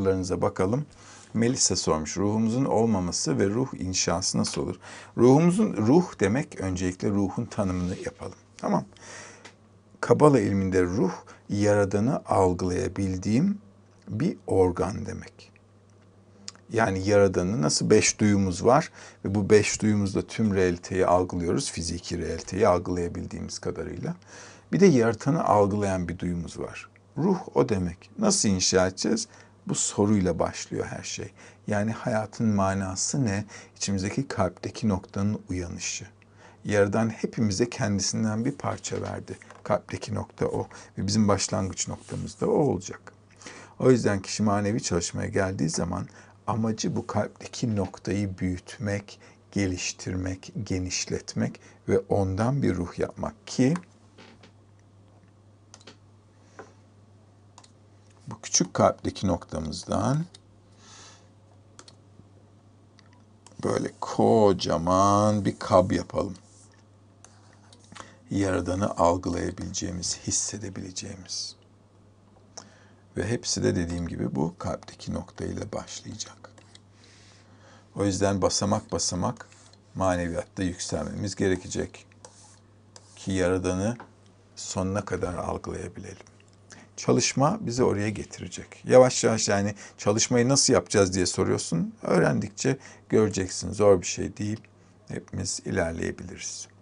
sorularınıza bakalım. Melisa sormuş. Ruhumuzun olmaması ve ruh inşası nasıl olur? Ruhumuzun ruh demek öncelikle ruhun tanımını yapalım. Tamam. Kabala ilminde ruh yaradanı algılayabildiğim bir organ demek. Yani yaradanı nasıl beş duyumuz var ve bu beş duyumuzda tüm realiteyi algılıyoruz. Fiziki realiteyi algılayabildiğimiz kadarıyla. Bir de yaratanı algılayan bir duyumuz var. Ruh o demek. Nasıl inşa edeceğiz? Bu soruyla başlıyor her şey. Yani hayatın manası ne? İçimizdeki kalpteki noktanın uyanışı. Yaradan hepimize kendisinden bir parça verdi. Kalpteki nokta o ve bizim başlangıç noktamız da o olacak. O yüzden kişi manevi çalışmaya geldiği zaman amacı bu kalpteki noktayı büyütmek, geliştirmek, genişletmek ve ondan bir ruh yapmak ki bu küçük kalpteki noktamızdan böyle kocaman bir kab yapalım. Yaradan'ı algılayabileceğimiz, hissedebileceğimiz. Ve hepsi de dediğim gibi bu kalpteki noktayla başlayacak. O yüzden basamak basamak maneviyatta yükselmemiz gerekecek ki Yaradan'ı sonuna kadar algılayabilelim. Çalışma bizi oraya getirecek. Yavaş yavaş yani çalışmayı nasıl yapacağız diye soruyorsun. Öğrendikçe göreceksin. Zor bir şey değil. Hepimiz ilerleyebiliriz.